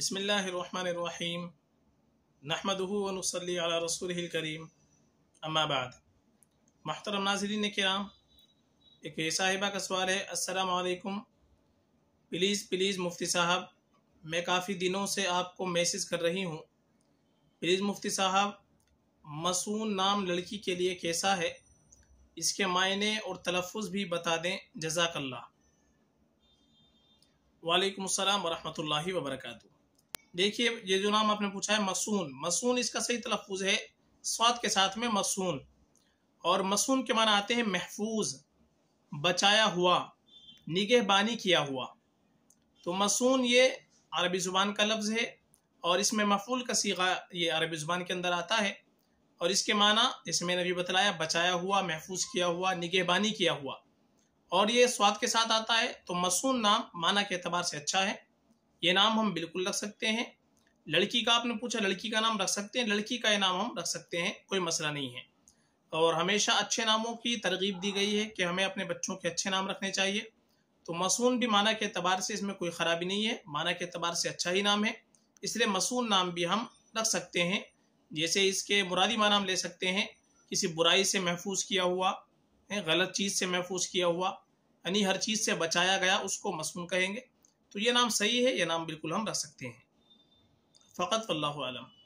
बसमीम नहमदूनसली रसूल करीम अम्माबाद महतरम नाजरीन कराम एक साहिबा का सवाल है असलकम प्लीज़ प्लीज़ मुफ्ती साहब मैं काफ़ी दिनों से आपको मैसेज कर रही हूँ प्लीज़ मुफ्ती साहब मसून नाम लड़की के लिए कैसा है इसके मायने और तलफ़ भी बता दें जजाकल्ला वालेकुम अस्सलाम वरहमतुल्लाहि वबरकू देखिए ये जो नाम आपने पूछा है मसून मसून इसका सही तलफुज है स्वाद के साथ में मसून और मसून के माना आते हैं महफूज बचाया हुआ निगहबानी किया हुआ तो मसून ये अरबी ज़ुबान का लफ्ज़ है और इसमें मफूल का सीगा ये अरबी ज़ुबान के अंदर आता है और इसके माना जैसे मैंने अभी बतलाया बचाया हुआ महफूज किया हुआ निगहबानी किया हुआ और ये स्वाद के साथ आता है तो मसून नाम माना के अतबार से अच्छा है ये नाम हम बिल्कुल रख सकते हैं लड़की का आपने पूछा लड़की का नाम रख सकते हैं लड़की का ये नाम हम रख सकते हैं कोई मसला नहीं है और हमेशा अच्छे नामों की तरगीब दी गई है कि हमें अपने बच्चों के अच्छे नाम रखने चाहिए तो मसून भी माना के अतबार से इसमें कोई ख़राबी नहीं है माना के अतबार से अच्छा ही नाम है इसलिए मसून नाम भी हम रख सकते हैं जैसे इसके मुरादी माना हम ले सकते हैं किसी बुराई से महफूज किया हुआ गलत चीज़ से महफूज किया हुआ यानी हर चीज़ से बचाया गया उसको मसून कहेंगे तो ये नाम सही है ये नाम बिल्कुल हम रख सकते हैं फ़कत आलम